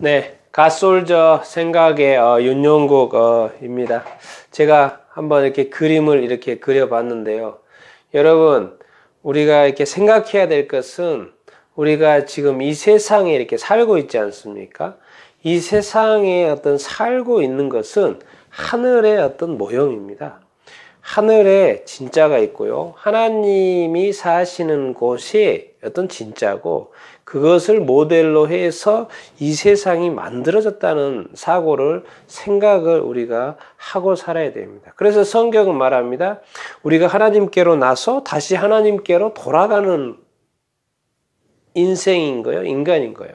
네, 가솔저 생각의 어, 윤용국입니다. 어, 제가 한번 이렇게 그림을 이렇게 그려봤는데요. 여러분, 우리가 이렇게 생각해야 될 것은 우리가 지금 이 세상에 이렇게 살고 있지 않습니까? 이 세상에 어떤 살고 있는 것은 하늘의 어떤 모형입니다. 하늘에 진짜가 있고요. 하나님이 사시는 곳이 어떤 진짜고 그것을 모델로 해서 이 세상이 만들어졌다는 사고를 생각을 우리가 하고 살아야 됩니다. 그래서 성경은 말합니다. 우리가 하나님께로 나서 다시 하나님께로 돌아가는 인생인 거예요. 인간인 거예요.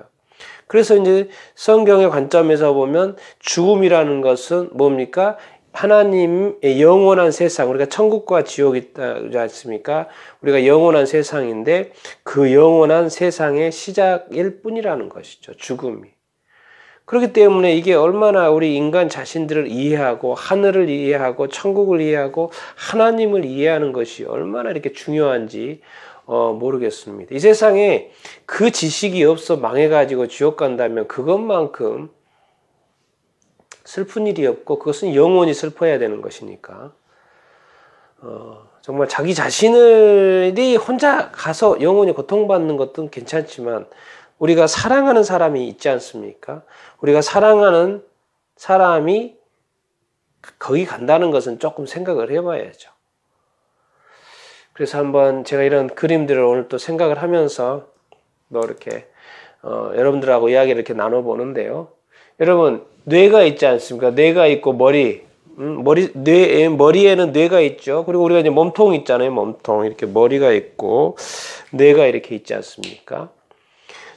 그래서 이제 성경의 관점에서 보면 죽음이라는 것은 뭡니까? 하나님의 영원한 세상, 우리가 천국과 지옥이 있지 않습니까? 우리가 영원한 세상인데 그 영원한 세상의 시작일 뿐이라는 것이죠. 죽음이. 그렇기 때문에 이게 얼마나 우리 인간 자신들을 이해하고 하늘을 이해하고 천국을 이해하고 하나님을 이해하는 것이 얼마나 이렇게 중요한지 어, 모르겠습니다. 이 세상에 그 지식이 없어 망해가지고 지옥 간다면 그것만큼 슬픈 일이없고 그것은 영원히 슬퍼해야 되는 것이니까 어, 정말 자기 자신이 혼자 가서 영원히 고통받는 것도 괜찮지만 우리가 사랑하는 사람이 있지 않습니까? 우리가 사랑하는 사람이 거기 간다는 것은 조금 생각을 해봐야죠. 그래서 한번 제가 이런 그림들을 오늘 또 생각을 하면서 또 뭐 이렇게 어, 여러분들하고 이야기를 이렇게 나눠보는데요. 여러분 뇌가 있지 않습니까? 뇌가 있고 머리, 음, 머리 뇌 예, 머리에는 뇌가 있죠. 그리고 우리가 이제 몸통 있잖아요. 몸통 이렇게 머리가 있고 뇌가 이렇게 있지 않습니까?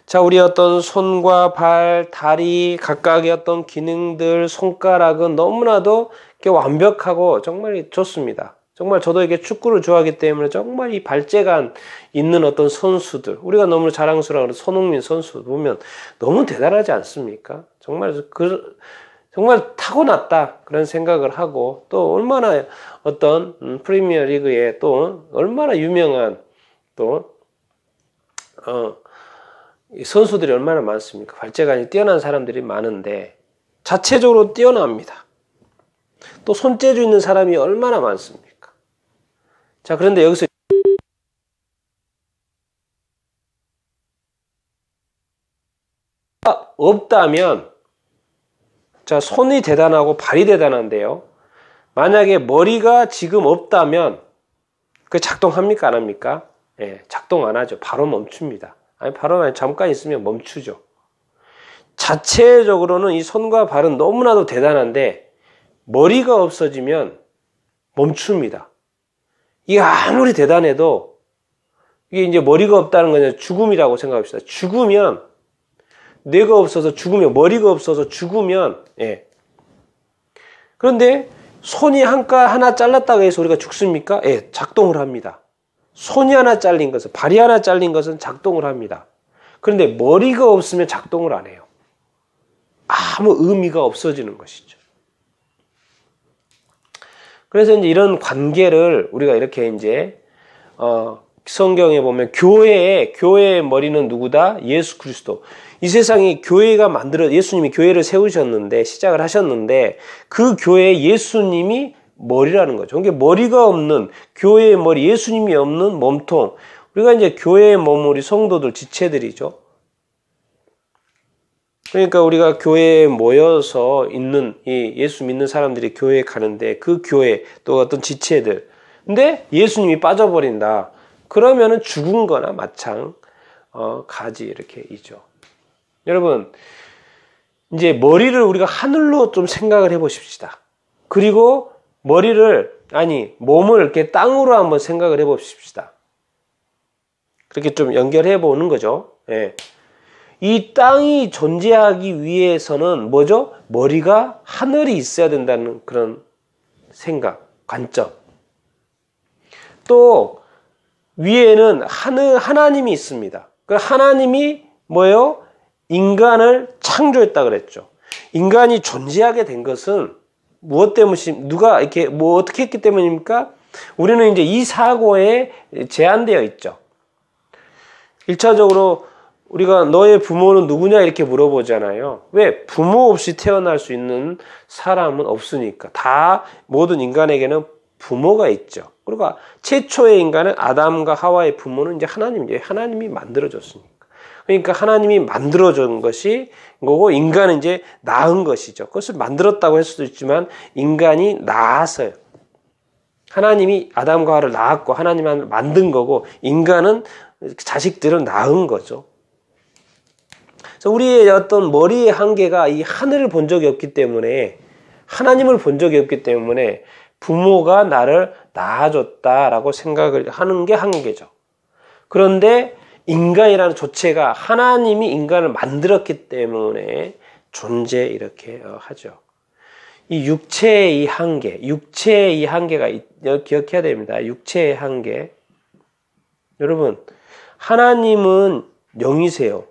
자, 우리 어떤 손과 발, 다리 각각의 어떤 기능들, 손가락은 너무나도 완벽하고 정말 좋습니다. 정말 저도 이게 축구를 좋아하기 때문에 정말 이 발재간 있는 어떤 선수들, 우리가 너무 자랑스러운 워 손흥민 선수 보면 너무 대단하지 않습니까? 정말 그, 정말 타고났다. 그런 생각을 하고 또 얼마나 어떤 음, 프리미어 리그에 또 얼마나 유명한 또, 어, 선수들이 얼마나 많습니까? 발재간이 뛰어난 사람들이 많은데 자체적으로 뛰어납니다. 또 손재주 있는 사람이 얼마나 많습니까? 자, 그런데 여기서 없다면 자, 손이 대단하고 발이 대단한데요. 만약에 머리가 지금 없다면 그 작동합니까? 안 합니까? 예, 작동 안 하죠. 바로 멈춥니다. 아니, 바로 아니, 잠깐 있으면 멈추죠. 자체적으로는 이 손과 발은 너무나도 대단한데 머리가 없어지면 멈춥니다. 이게 아무리 대단해도 이게 이제 머리가 없다는 거는 죽음이라고 생각합시다. 죽으면 뇌가 없어서 죽으면 머리가 없어서 죽으면 예. 그런데 손이 한가 하나 잘랐다고 해서 우리가 죽습니까? 예, 작동을 합니다. 손이 하나 잘린 것은 발이 하나 잘린 것은 작동을 합니다. 그런데 머리가 없으면 작동을 안 해요. 아무 의미가 없어지는 것이죠. 그래서 이제 이런 관계를 우리가 이렇게 이제 어, 성경에 보면 교회의 교회의 머리는 누구다? 예수 그리스도. 이 세상이 교회가 만들어 예수님이 교회를 세우셨는데 시작을 하셨는데 그 교회에 예수님이 머리라는 거죠. 그러니까 머리가 없는 교회의 머리 예수님이 없는 몸통. 우리가 이제 교회의 몸 우리 성도들 지체들이죠. 그러니까 우리가 교회에 모여서 있는 이 예수 믿는 사람들이 교회에 가는데 그 교회 또 어떤 지체들 근데 예수님이 빠져버린다. 그러면은 죽은 거나 마찬 어, 가지 이렇게 이죠. 여러분 이제 머리를 우리가 하늘로 좀 생각을 해 보십시다. 그리고 머리를 아니 몸을 이렇게 땅으로 한번 생각을 해 봅시다. 그렇게 좀 연결해 보는 거죠. 예. 이 땅이 존재하기 위해서는 뭐죠? 머리가 하늘이 있어야 된다는 그런 생각, 관점. 또 위에는 하늘 하나님이 있습니다. 그 하나님이 뭐예요? 인간을 창조했다 그랬죠. 인간이 존재하게 된 것은 무엇 때문입니까? 누가 이렇게 뭐 어떻게 했기 때문입니까? 우리는 이제 이 사고에 제한되어 있죠. 1차적으로 우리가 너의 부모는 누구냐 이렇게 물어보잖아요. 왜? 부모 없이 태어날 수 있는 사람은 없으니까. 다 모든 인간에게는 부모가 있죠. 그리고 그러니까 최초의 인간은 아담과 하와의 부모는 이제 하나님이에 하나님이 만들어줬으니까. 그러니까 하나님이 만들어준 것이 거 인간은 이제 낳은 것이죠. 그것을 만들었다고 할 수도 있지만 인간이 낳았어요. 하나님이 아담과 하를 낳았고 하나님을 만든 거고 인간은 자식들은 낳은 거죠. 우리의 어떤 머리의 한계가 이 하늘을 본 적이 없기 때문에 하나님을 본 적이 없기 때문에 부모가 나를 낳아줬다라고 생각을 하는 게 한계죠. 그런데 인간이라는 조체가 하나님이 인간을 만들었기 때문에 존재 이렇게 어, 하죠. 이 육체의 이 한계, 육체의 이 한계가 기억해야 됩니다. 육체의 한계. 여러분, 하나님은 영이세요.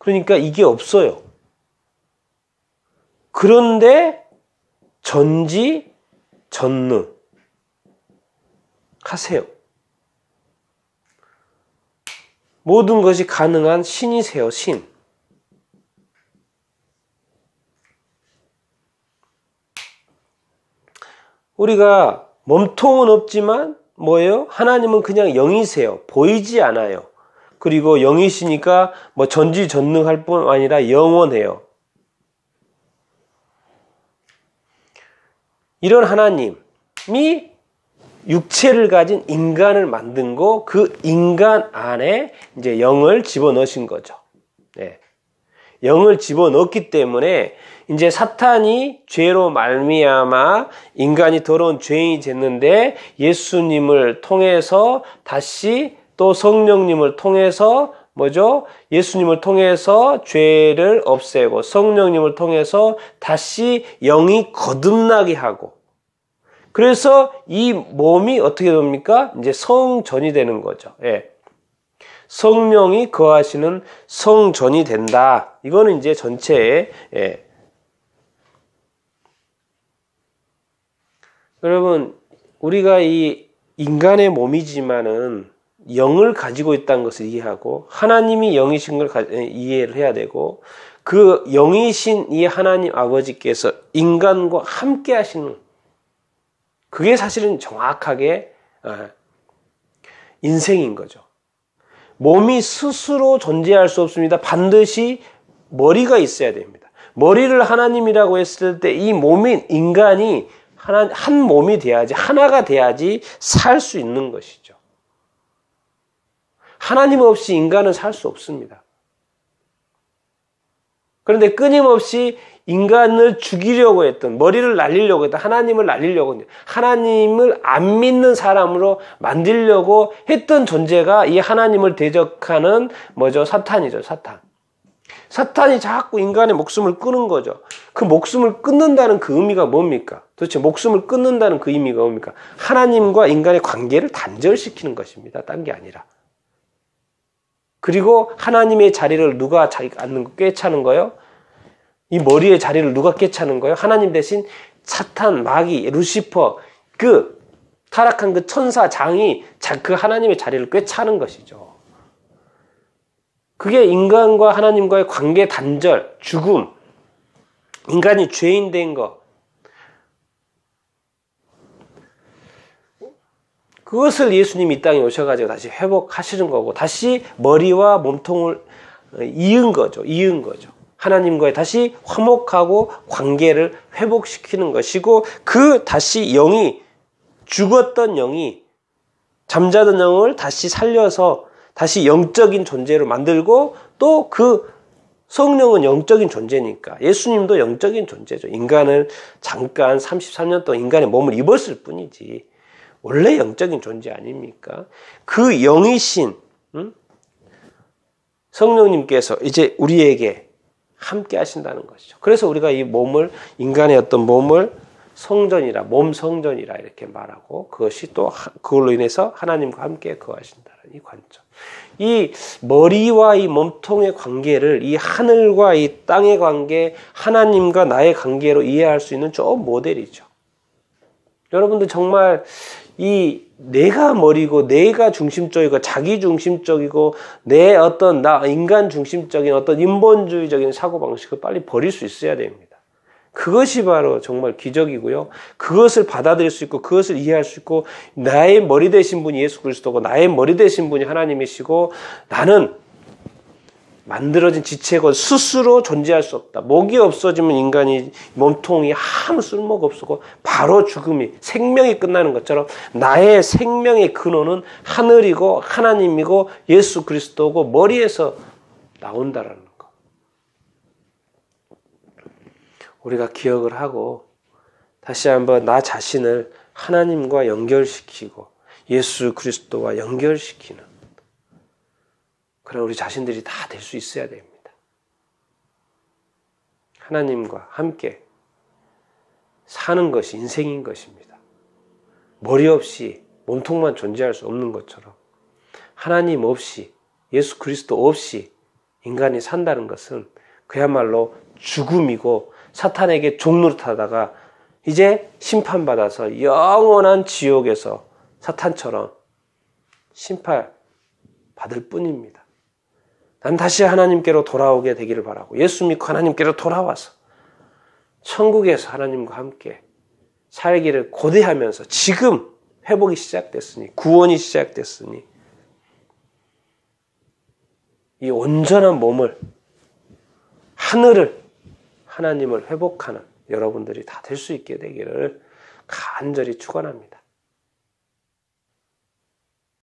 그러니까 이게 없어요. 그런데 전지 전능 하세요. 모든 것이 가능한 신이세요, 신. 우리가 몸통은 없지만 뭐예요? 하나님은 그냥 영이세요. 보이지 않아요. 그리고 영이시니까 뭐 전지전능할 뿐 아니라 영원해요. 이런 하나님이 육체를 가진 인간을 만든 거, 그 인간 안에 이제 영을 집어넣으신 거죠. 네. 영을 집어넣기 때문에 이제 사탄이 죄로 말미암아 인간이 더러운 죄인이 됐는데 예수님을 통해서 다시 또 성령님을 통해서 뭐죠? 예수님을 통해서 죄를 없애고 성령님을 통해서 다시 영이 거듭나게 하고 그래서 이 몸이 어떻게 됩니까? 이제 성전이 되는 거죠. 예. 성령이 거하시는 성전이 된다. 이거는 이제 전체에 예. 여러분 우리가 이 인간의 몸이지만은 영을 가지고 있다는 것을 이해하고 하나님이 영이신 걸 이해를 해야 되고 그 영이신 이 하나님 아버지께서 인간과 함께 하시는 그게 사실은 정확하게 어, 인생인 거죠. 몸이 스스로 존재할 수 없습니다. 반드시 머리가 있어야 됩니다. 머리를 하나님이라고 했을 때 이 몸인 인간이 하나, 한 몸이 돼야지 하나가 돼야지 살 수 있는 것이죠. 하나님 없이 인간은 살 수 없습니다. 그런데 끊임없이 인간을 죽이려고 했던, 머리를 날리려고 했던, 하나님을 날리려고 했던, 하나님을 안 믿는 사람으로 만들려고 했던 존재가 이 하나님을 대적하는 뭐죠? 사탄이죠, 사탄. 사탄이 자꾸 인간의 목숨을 끊은 거죠. 그 목숨을 끊는다는 그 의미가 뭡니까? 도대체 목숨을 끊는다는 그 의미가 뭡니까? 하나님과 인간의 관계를 단절시키는 것입니다. 딴 게 아니라. 그리고 하나님의 자리를 누가 앉는 꿰차는 거예요? 이 머리의 자리를 누가 꿰차는 거예요? 하나님 대신 사탄, 마귀, 루시퍼 그 타락한 그 천사 장이 그 하나님의 자리를 꿰차는 것이죠. 그게 인간과 하나님과의 관계 단절, 죽음, 인간이 죄인 된 것, 그것을 예수님이 이 땅에 오셔가지고 다시 회복하시는 거고 다시 머리와 몸통을 어, 이은 거죠. 이은 거죠. 하나님과의 다시 화목하고 관계를 회복시키는 것이고 그 다시 영이 죽었던 영이 잠자던 영을 다시 살려서 다시 영적인 존재로 만들고 또 그 성령은 영적인 존재니까 예수님도 영적인 존재죠. 인간을 잠깐 33년 동안 인간의 몸을 입었을 뿐이지 원래 영적인 존재 아닙니까? 그 영이신 음? 성령님께서 이제 우리에게 함께 하신다는 것이죠. 그래서 우리가 이 몸을 인간의 어떤 몸을 성전이라 몸 성전이라 이렇게 말하고 그것이 또 그걸로 인해서 하나님과 함께 거하신다는 이 관점. 이 머리와 이 몸통의 관계를 이 하늘과 이 땅의 관계, 하나님과 나의 관계로 이해할 수 있는 저 모델이죠. 여러분들 정말 이 내가 머리고 내가 중심적이고 자기 중심적이고 내 어떤 나 인간 중심적인 어떤 인본주의적인 사고방식을 빨리 버릴 수 있어야 됩니다. 그것이 바로 정말 기적이고요. 그것을 받아들일 수 있고 그것을 이해할 수 있고 나의 머리 되신 분이 예수 그리스도고 나의 머리 되신 분이 하나님이시고 나는 만들어진 지체건 스스로 존재할 수 없다. 목이 없어지면 인간이 몸통이 아무 쓸모가 없고 바로 죽음이 생명이 끝나는 것처럼 나의 생명의 근원은 하늘이고 하나님이고 예수 그리스도고 머리에서 나온다라는 거. 우리가 기억을 하고 다시 한번 나 자신을 하나님과 연결시키고 예수 그리스도와 연결시키는 그런 우리 자신들이 다 될 수 있어야 됩니다. 하나님과 함께 사는 것이 인생인 것입니다. 머리 없이 몸통만 존재할 수 없는 것처럼 하나님 없이 예수 그리스도 없이 인간이 산다는 것은 그야말로 죽음이고 사탄에게 종노릇하다가 이제 심판받아서 영원한 지옥에서 사탄처럼 심판 받을 뿐입니다. 난 다시 하나님께로 돌아오게 되기를 바라고 예수 믿고 하나님께로 돌아와서 천국에서 하나님과 함께 살기를 고대하면서 지금 회복이 시작됐으니 구원이 시작됐으니 이 온전한 몸을 하늘을 하나님을 회복하는 여러분들이 다 될 수 있게 되기를 간절히 축원합니다.